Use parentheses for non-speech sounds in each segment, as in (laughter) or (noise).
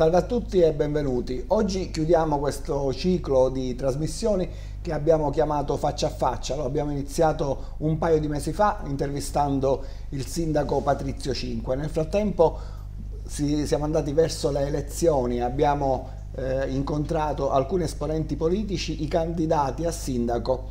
Salve a tutti e benvenuti. Oggi chiudiamo questo ciclo di trasmissioni che abbiamo chiamato faccia a faccia. Lo abbiamo iniziato un paio di mesi fa intervistando il sindaco Patrizio Cinque. Nel frattempo si, siamo andati verso le elezioni, abbiamo eh, incontrato alcuni esponenti politici, i candidati a sindaco.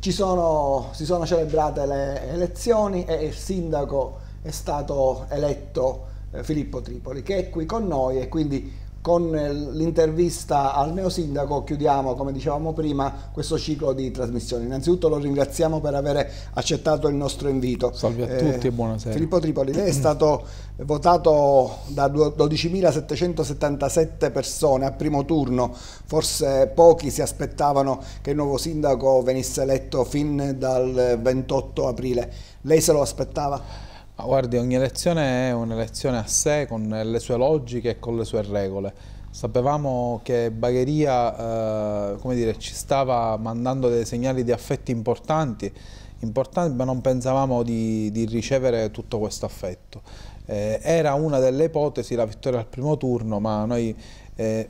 Sono, si sono celebrate le elezioni e il sindaco è stato eletto eh, Filippo Tripoli, che è qui con noi e quindi con eh, l'intervista al neosindaco chiudiamo, come dicevamo prima, questo ciclo di trasmissioni. Innanzitutto lo ringraziamo per aver accettato il nostro invito. Salve a eh, tutti e buonasera. Filippo Tripoli, lei è stato votato da 12.777 persone a primo turno, forse pochi si aspettavano che il nuovo sindaco venisse eletto fin dal 28 aprile. Lei se lo aspettava? Ma guardi, ogni elezione è un'elezione a sé, con le sue logiche e con le sue regole. Sapevamo che Bagheria eh, ci stava mandando dei segnali di affetti importanti, importanti ma non pensavamo di, di ricevere tutto questo affetto. Eh, era una delle ipotesi la vittoria al primo turno, ma noi eh,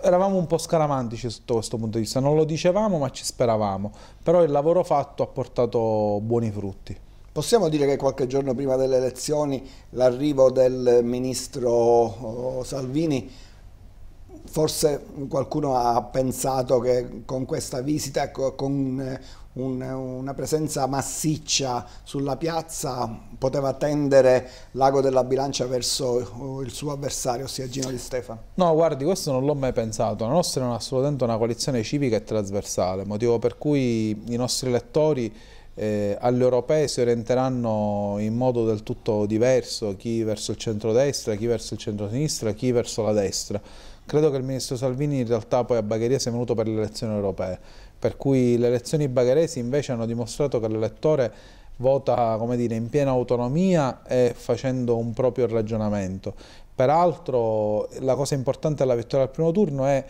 eravamo un po' scaramantici sotto questo punto di vista. Non lo dicevamo, ma ci speravamo. Però il lavoro fatto ha portato buoni frutti. Possiamo dire che qualche giorno prima delle elezioni l'arrivo del ministro oh, Salvini forse qualcuno ha pensato che con questa visita, ecco, con eh, una presenza massiccia sulla piazza, poteva tendere l'ago della bilancia verso oh, il suo avversario, ossia Gino Di Stefano? No, guardi, questo non l'ho mai pensato. La nostra è assolutamente una coalizione civica e trasversale, motivo per cui i nostri elettori eh, alle europee si orienteranno in modo del tutto diverso, chi verso il centro-destra, chi verso il centro-sinistra, chi verso la destra. Credo che il ministro Salvini in realtà poi a Bagheria sia venuto per le elezioni europee, per cui le elezioni bagheresi invece hanno dimostrato che l'elettore vota dire, in piena autonomia e facendo un proprio ragionamento. Peraltro la cosa importante della vittoria al primo turno è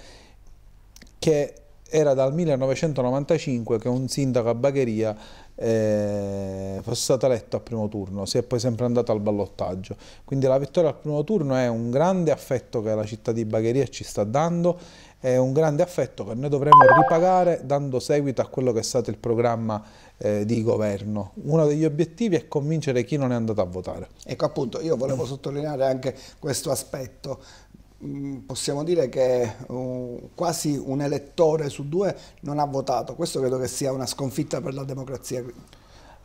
che era dal 1995 che un sindaco a Bagheria eh, fosse stata eletta al primo turno, si è poi sempre andata al ballottaggio. Quindi la vittoria al primo turno è un grande affetto che la città di Bagheria ci sta dando, è un grande affetto che noi dovremmo ripagare dando seguito a quello che è stato il programma eh, di governo. Uno degli obiettivi è convincere chi non è andato a votare. Ecco appunto, io volevo sottolineare anche questo aspetto. Mm, possiamo dire che uh, quasi un elettore su due non ha votato. Questo credo che sia una sconfitta per la democrazia.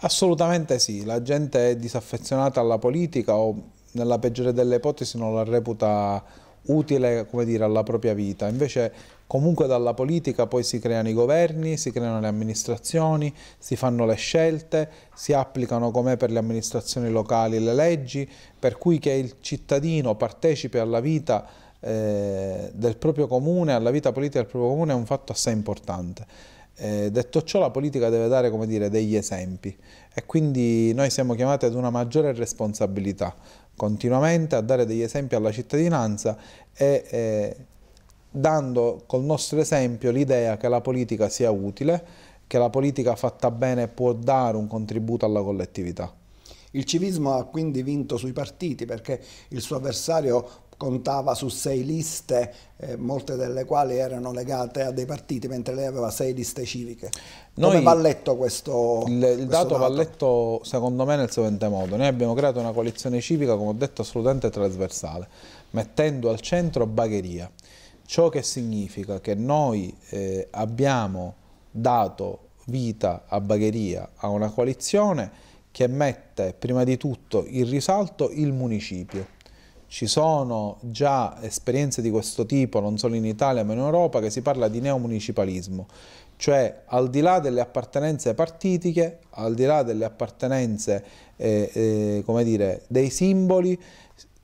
Assolutamente sì, la gente è disaffezionata alla politica o nella peggiore delle ipotesi non la reputa utile dire, alla propria vita. Invece comunque dalla politica poi si creano i governi, si creano le amministrazioni, si fanno le scelte, si applicano come per le amministrazioni locali le leggi, per cui che il cittadino partecipi alla vita eh, del proprio comune, alla vita politica del proprio comune è un fatto assai importante. Eh, detto ciò la politica deve dare come dire, degli esempi e quindi noi siamo chiamati ad una maggiore responsabilità, continuamente a dare degli esempi alla cittadinanza e eh, dando col nostro esempio l'idea che la politica sia utile, che la politica fatta bene può dare un contributo alla collettività. Il civismo ha quindi vinto sui partiti perché il suo avversario contava su sei liste, eh, molte delle quali erano legate a dei partiti, mentre lei aveva sei liste civiche. Noi, Come va letto questo Il, il questo dato, dato va letto secondo me nel seguente modo. Noi abbiamo creato una coalizione civica, come ho detto, assolutamente trasversale, mettendo al centro Bagheria. Ciò che significa che noi eh, abbiamo dato vita a Bagheria, a una coalizione che mette prima di tutto in risalto il municipio ci sono già esperienze di questo tipo, non solo in Italia ma in Europa, che si parla di neomunicipalismo, cioè al di là delle appartenenze partitiche, al di là delle appartenenze, eh, eh, come dire, dei simboli,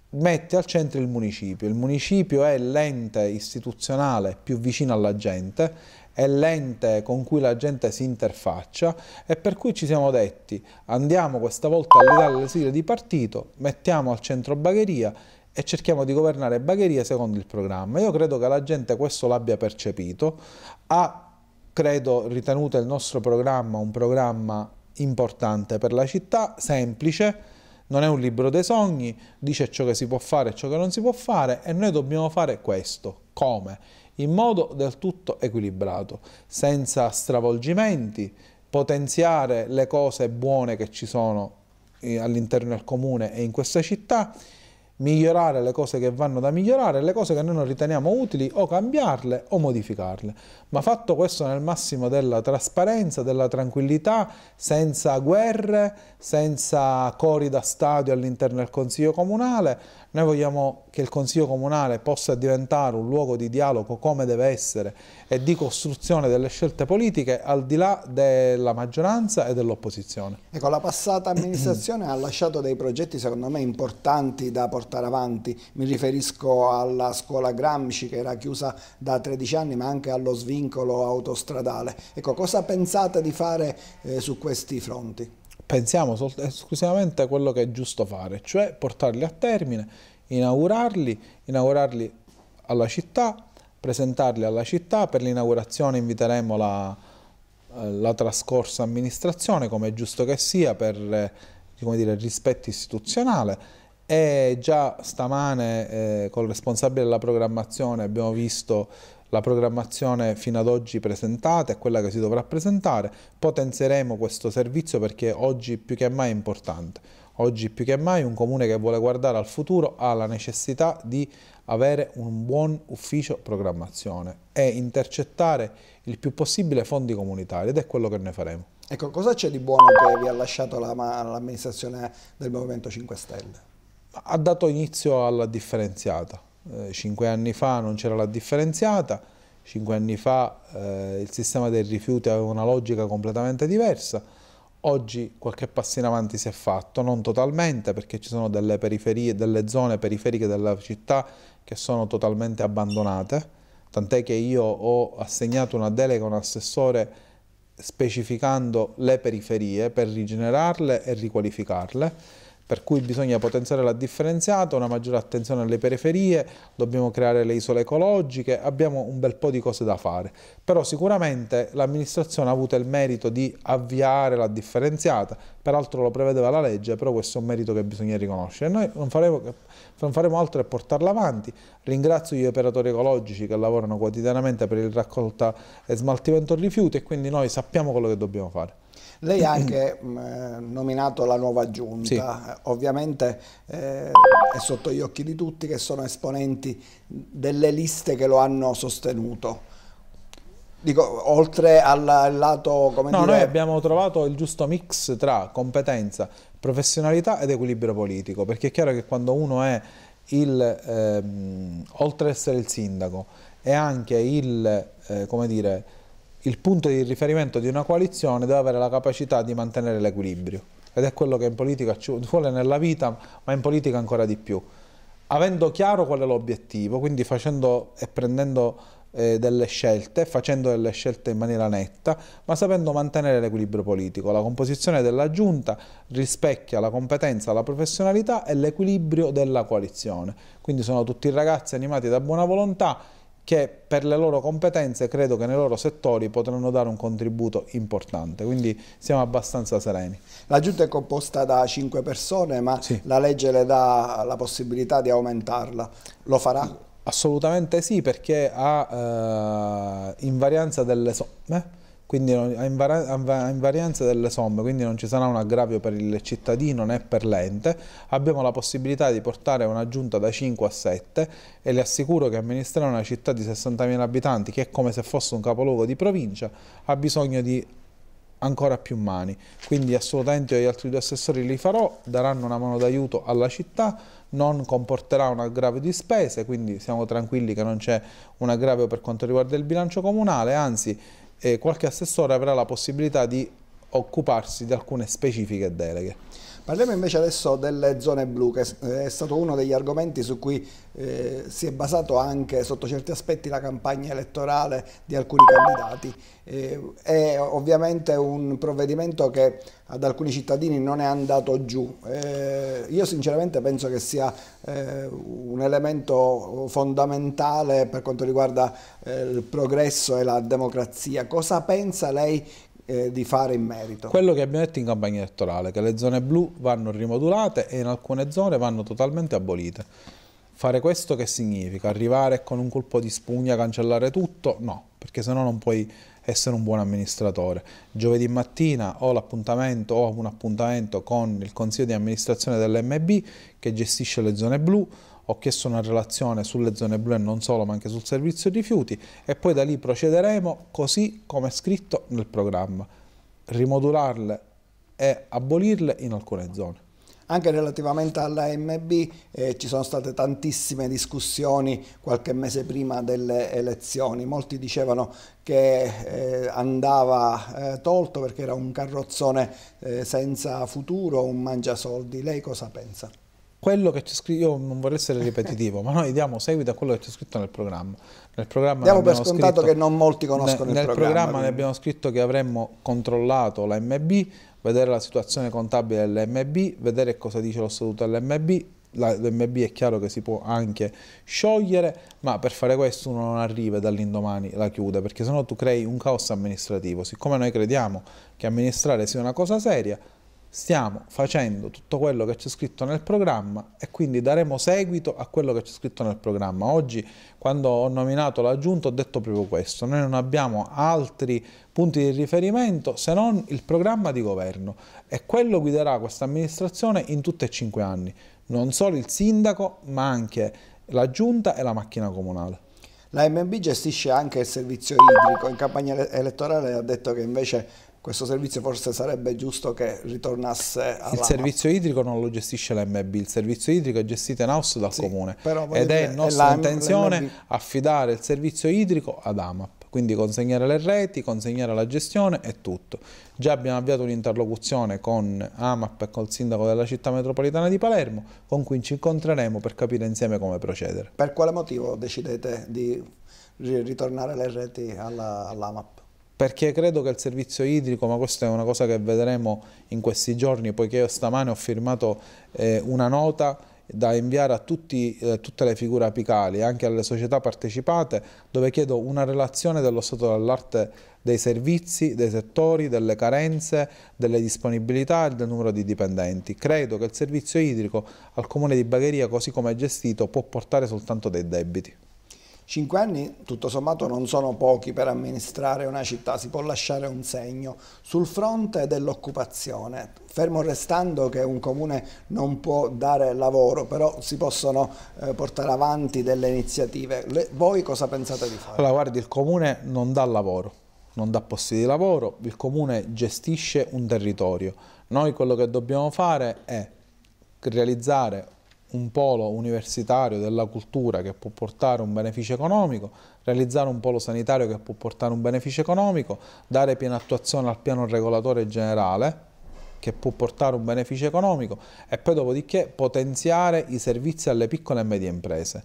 mette al centro il municipio. Il municipio è l'ente istituzionale più vicino alla gente, è l'ente con cui la gente si interfaccia e per cui ci siamo detti andiamo questa volta all'Italia le sigle di partito, mettiamo al centro Bagheria e cerchiamo di governare Bagheria secondo il programma. Io credo che la gente questo l'abbia percepito, ha credo ritenuto il nostro programma un programma importante per la città, semplice, non è un libro dei sogni, dice ciò che si può fare e ciò che non si può fare e noi dobbiamo fare questo. Come? In modo del tutto equilibrato, senza stravolgimenti, potenziare le cose buone che ci sono eh, all'interno del comune e in questa città migliorare le cose che vanno da migliorare, le cose che noi non riteniamo utili o cambiarle o modificarle. Ma fatto questo nel massimo della trasparenza, della tranquillità, senza guerre, senza cori da stadio all'interno del Consiglio Comunale, noi vogliamo che il Consiglio Comunale possa diventare un luogo di dialogo come deve essere e di costruzione delle scelte politiche al di là della maggioranza e dell'opposizione. Ecco, la passata amministrazione ha lasciato dei progetti secondo me importanti da portare portare avanti. Mi riferisco alla scuola Gramsci che era chiusa da 13 anni ma anche allo svincolo autostradale. Ecco, cosa pensate di fare eh, su questi fronti? Pensiamo esclusivamente a quello che è giusto fare, cioè portarli a termine, inaugurarli, inaugurarli alla città, presentarli alla città. Per l'inaugurazione inviteremo la, eh, la trascorsa amministrazione, come è giusto che sia, per eh, dire, rispetto istituzionale e già stamane eh, col responsabile della programmazione abbiamo visto la programmazione fino ad oggi presentata e quella che si dovrà presentare, potenzieremo questo servizio perché oggi più che mai è importante. Oggi più che mai un comune che vuole guardare al futuro ha la necessità di avere un buon ufficio programmazione e intercettare il più possibile fondi comunitari ed è quello che noi faremo. Ecco, cosa c'è di buono che vi ha lasciato l'amministrazione la, del Movimento 5 Stelle? ha dato inizio alla differenziata. Eh, cinque anni fa non c'era la differenziata, cinque anni fa eh, il sistema dei rifiuti aveva una logica completamente diversa, oggi qualche passo in avanti si è fatto, non totalmente perché ci sono delle periferie, delle zone periferiche della città che sono totalmente abbandonate, tant'è che io ho assegnato una delega a un assessore specificando le periferie per rigenerarle e riqualificarle per cui bisogna potenziare la differenziata, una maggiore attenzione alle periferie, dobbiamo creare le isole ecologiche, abbiamo un bel po' di cose da fare, però sicuramente l'amministrazione ha avuto il merito di avviare la differenziata, peraltro lo prevedeva la legge, però questo è un merito che bisogna riconoscere. Noi non faremo, non faremo altro che portarla avanti, ringrazio gli operatori ecologici che lavorano quotidianamente per il raccolta e smaltimento di rifiuti e quindi noi sappiamo quello che dobbiamo fare. Lei ha (clears throat) anche mm, eh, nominato la nuova giunta, sì. Eh, ovviamente eh, è sotto gli occhi di tutti che sono esponenti delle liste che lo hanno sostenuto. Dico, oltre al lato... Come no, dire... noi abbiamo trovato il giusto mix tra competenza, professionalità ed equilibrio politico, perché è chiaro che quando uno è il, ehm, oltre ad essere il sindaco, è anche il, eh, come dire, il punto di riferimento di una coalizione deve avere la capacità di mantenere l'equilibrio ed è quello che in politica ci vuole nella vita, ma in politica ancora di più. Avendo chiaro qual è l'obiettivo, quindi facendo e prendendo eh, delle scelte, facendo delle scelte in maniera netta, ma sapendo mantenere l'equilibrio politico. La composizione della giunta rispecchia la competenza, la professionalità e l'equilibrio della coalizione. Quindi sono tutti ragazzi animati da buona volontà che per le loro competenze credo che nei loro settori potranno dare un contributo importante, quindi siamo abbastanza sereni. La giunta è composta da cinque persone, ma sì. la legge le dà la possibilità di aumentarla, lo farà? Assolutamente sì, perché ha eh, invarianza delle somme quindi a, invarianza delle somme, quindi non ci sarà un aggravio per il cittadino né per l'ente, abbiamo la possibilità di portare una giunta da 5 a 7 e le assicuro che amministrare una città di 60.000 abitanti, che è come se fosse un capoluogo di provincia, ha bisogno di ancora più mani. Quindi assolutamente io gli altri due assessori li farò, daranno una mano d'aiuto alla città, non comporterà un aggravio di spese, quindi siamo tranquilli che non c'è un aggravio per quanto riguarda il bilancio comunale, anzi eh, qualche assessore avrà la possibilità di occuparsi di alcune specifiche deleghe. Parliamo invece adesso delle zone blu, che è stato uno degli argomenti su cui eh, si è basato anche sotto certi aspetti la campagna elettorale di alcuni candidati. Eh, è ovviamente un provvedimento che ad alcuni cittadini non è andato giù. Eh, io sinceramente penso che sia eh, un elemento fondamentale per quanto riguarda eh, il progresso e la democrazia. Cosa pensa lei eh, di fare in merito. Quello che abbiamo detto in campagna elettorale, che le zone blu vanno rimodulate e in alcune zone vanno totalmente abolite. Fare questo che significa? Arrivare con un colpo di spugna cancellare tutto? No, perché sennò non puoi essere un buon amministratore. Giovedì mattina ho l'appuntamento ho un appuntamento con il consiglio di amministrazione dell'MB che gestisce le zone blu, ho chiesto una relazione sulle zone blu e non solo, ma anche sul servizio rifiuti e poi da lì procederemo così come è scritto nel programma, rimodularle e abolirle in alcune zone. Anche relativamente all'AMB eh, ci sono state tantissime discussioni qualche mese prima delle elezioni. Molti dicevano che eh, andava eh, tolto perché era un carrozzone eh, senza futuro, un mangiasoldi. Lei cosa pensa? quello che c'è scritto, io non vorrei essere ripetitivo, ma noi diamo seguito a quello che c'è scritto nel programma. Nel programma diamo per scontato scritto, che non molti conoscono ne, il programma. Nel programma ne abbiamo scritto che avremmo controllato la MB, vedere la situazione contabile dell'MB, vedere cosa dice lo statuto dell'MB, l'MB è chiaro che si può anche sciogliere, ma per fare questo uno non arriva e dall'indomani la chiude, perché sennò tu crei un caos amministrativo. Siccome noi crediamo che amministrare sia una cosa seria, stiamo facendo tutto quello che c'è scritto nel programma e quindi daremo seguito a quello che c'è scritto nel programma. Oggi quando ho nominato la giunta ho detto proprio questo, noi non abbiamo altri punti di riferimento se non il programma di governo e quello guiderà questa amministrazione in tutti e cinque anni, non solo il sindaco ma anche la giunta e la macchina comunale. La MB gestisce anche il servizio idrico, in campagna elettorale ha detto che invece questo servizio forse sarebbe giusto che ritornasse alla... Il servizio idrico non lo gestisce l'MB, il servizio idrico è gestito in house dal sì, comune ed è nostra intenzione affidare il servizio idrico ad AMAP quindi consegnare le reti, consegnare la gestione e tutto. Già abbiamo avviato un'interlocuzione con AMAP e col sindaco della città metropolitana di Palermo, con cui ci incontreremo per capire insieme come procedere. Per quale motivo decidete di ritornare le reti all'AMAP? perché credo che il servizio idrico, ma questa è una cosa che vedremo in questi giorni, poiché io stamane ho firmato eh, una nota da inviare a tutti, eh, tutte le figure apicali, anche alle società partecipate, dove chiedo una relazione dello stato dell'arte dei servizi, dei settori, delle carenze, delle disponibilità e del numero di dipendenti. Credo che il servizio idrico al comune di Bagheria, così come è gestito, può portare soltanto dei debiti. Cinque anni, tutto sommato, non sono pochi per amministrare una città, si può lasciare un segno sul fronte dell'occupazione. Fermo restando che un comune non può dare lavoro, però si possono eh, portare avanti delle iniziative. Le, voi cosa pensate di fare? Allora, guardi, il comune non dà lavoro, non dà posti di lavoro, il comune gestisce un territorio. Noi quello che dobbiamo fare è realizzare un polo universitario della cultura che può portare un beneficio economico, realizzare un polo sanitario che può portare un beneficio economico, dare piena attuazione al piano regolatore generale che può portare un beneficio economico e poi dopodiché potenziare i servizi alle piccole e medie imprese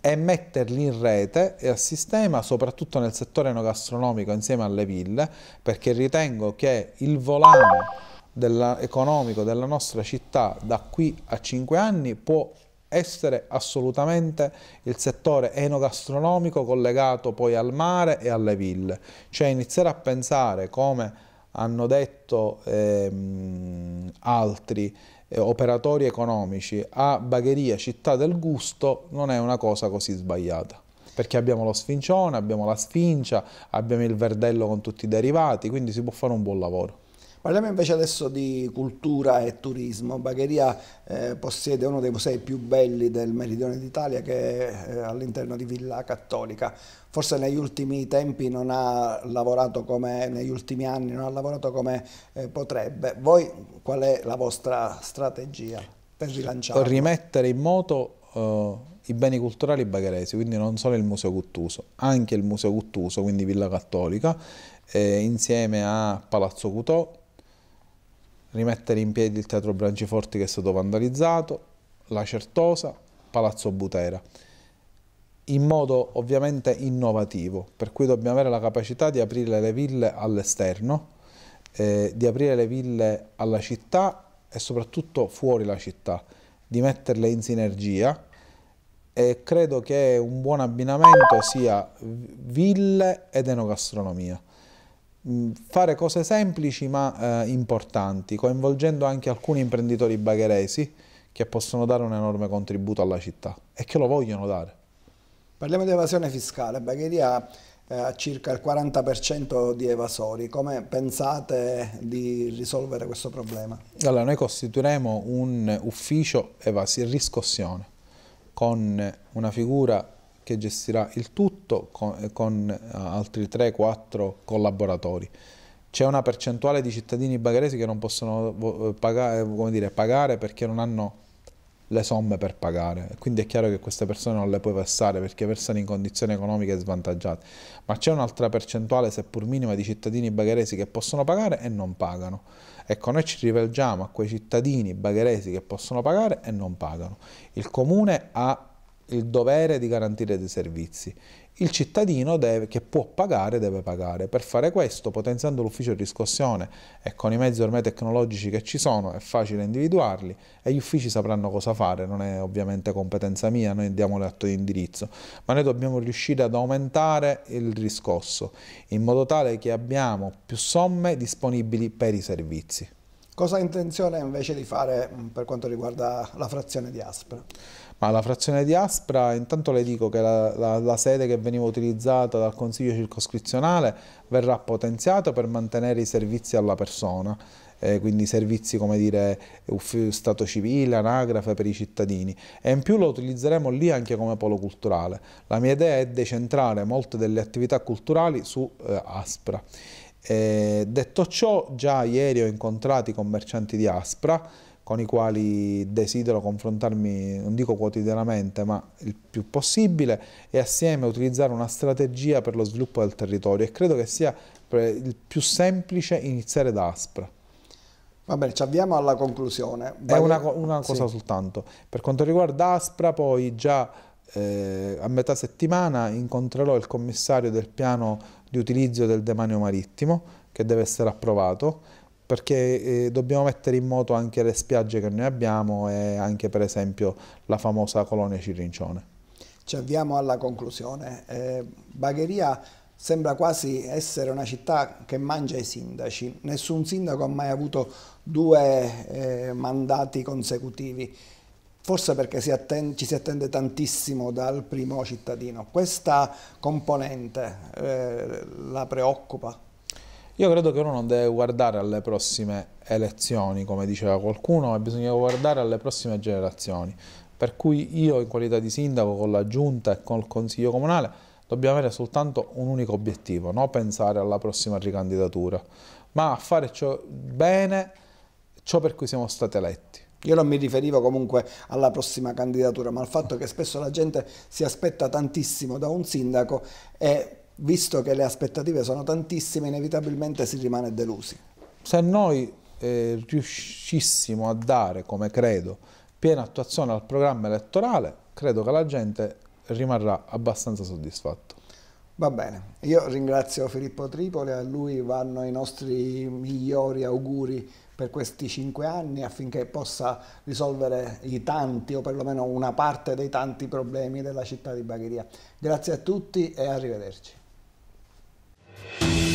e metterli in rete e a sistema soprattutto nel settore enogastronomico insieme alle ville perché ritengo che il volano della, economico della nostra città da qui a 5 anni può essere assolutamente il settore enogastronomico collegato poi al mare e alle ville, cioè iniziare a pensare come hanno detto ehm, altri eh, operatori economici a Bagheria, città del gusto, non è una cosa così sbagliata perché abbiamo lo sfincione, abbiamo la sfincia, abbiamo il verdello con tutti i derivati, quindi si può fare un buon lavoro. Parliamo invece adesso di cultura e turismo. Bagheria eh, possiede uno dei musei più belli del meridione d'Italia che è eh, all'interno di Villa Cattolica. Forse negli ultimi tempi non ha lavorato come, negli ultimi anni non ha lavorato come eh, potrebbe. Voi qual è la vostra strategia per rilanciare? Rimettere in moto uh, i beni culturali bagheresi, quindi non solo il Museo Cuttuso, anche il Museo Cuttuso, quindi Villa Cattolica, eh, insieme a Palazzo Cutò, rimettere in piedi il Teatro Branciforti che è stato vandalizzato, la Certosa, Palazzo Butera, in modo ovviamente innovativo, per cui dobbiamo avere la capacità di aprire le ville all'esterno, eh, di aprire le ville alla città e soprattutto fuori la città, di metterle in sinergia e credo che un buon abbinamento sia ville ed enogastronomia. Mm, fare cose semplici ma eh, importanti, coinvolgendo anche alcuni imprenditori bagheresi che possono dare un enorme contributo alla città e che lo vogliono dare. Parliamo di evasione fiscale. Bagheria eh, ha circa il 40% di evasori. Come pensate di risolvere questo problema? Allora, noi costituiremo un ufficio evasi riscossione con una figura che gestirà il tutto con, eh, con eh, altri 3-4 collaboratori. C'è una percentuale di cittadini bagaresi che non possono eh, pagare, dire, pagare perché non hanno le somme per pagare. Quindi è chiaro che queste persone non le puoi passare perché versano in condizioni economiche svantaggiate. Ma c'è un'altra percentuale, seppur minima, di cittadini bagheresi che possono pagare e non pagano. Ecco, noi ci rivolgiamo a quei cittadini bagheresi che possono pagare e non pagano. Il comune ha il dovere di garantire dei servizi. Il cittadino deve, che può pagare deve pagare. Per fare questo, potenziando l'ufficio di riscossione e con i mezzi ormai tecnologici che ci sono, è facile individuarli e gli uffici sapranno cosa fare, non è ovviamente competenza mia, noi diamo l'atto di indirizzo, ma noi dobbiamo riuscire ad aumentare il riscosso in modo tale che abbiamo più somme disponibili per i servizi. Cosa ha intenzione invece di fare mm, per quanto riguarda la frazione di Aspra? alla frazione di Aspra intanto le dico che la, la, la, sede che veniva utilizzata dal Consiglio circoscrizionale verrà potenziata per mantenere i servizi alla persona, eh, quindi servizi come dire stato civile, anagrafe per i cittadini e in più lo utilizzeremo lì anche come polo culturale. La mia idea è decentrare molte delle attività culturali su eh, Aspra. Eh, detto ciò, già ieri ho incontrato i commercianti di Aspra con i quali desidero confrontarmi, non dico quotidianamente, ma il più possibile, e assieme utilizzare una strategia per lo sviluppo del territorio. E credo che sia il più semplice iniziare da Aspra. Va bene, ci avviamo alla conclusione. Vai... È una, una cosa sì. soltanto. Per quanto riguarda Aspra, poi già eh, a metà settimana incontrerò il commissario del piano di utilizzo del demanio marittimo, che deve essere approvato, perché eh, dobbiamo mettere in moto anche le spiagge che noi abbiamo e anche per esempio la famosa colonia Cirincione. Ci avviamo alla conclusione. Eh, Bagheria sembra quasi essere una città che mangia i sindaci. Nessun sindaco ha mai avuto due eh, mandati consecutivi, forse perché si ci si attende tantissimo dal primo cittadino. Questa componente eh, la preoccupa? Io credo che uno non deve guardare alle prossime elezioni, come diceva qualcuno, ma bisogna guardare alle prossime generazioni. Per cui io in qualità di sindaco con la giunta e col consiglio comunale dobbiamo avere soltanto un unico obiettivo, non pensare alla prossima ricandidatura, ma a fare ciò bene ciò per cui siamo stati eletti. Io non mi riferivo comunque alla prossima candidatura, ma al fatto che spesso la gente si aspetta tantissimo da un sindaco e visto che le aspettative sono tantissime, inevitabilmente si rimane delusi. Se noi eh, riuscissimo a dare, come credo, piena attuazione al programma elettorale, credo che la gente rimarrà abbastanza soddisfatta. Va bene, io ringrazio Filippo Tripoli, a lui vanno i nostri migliori auguri per questi cinque anni affinché possa risolvere i tanti o perlomeno una parte dei tanti problemi della città di Bagheria. Grazie a tutti e arrivederci. Bye.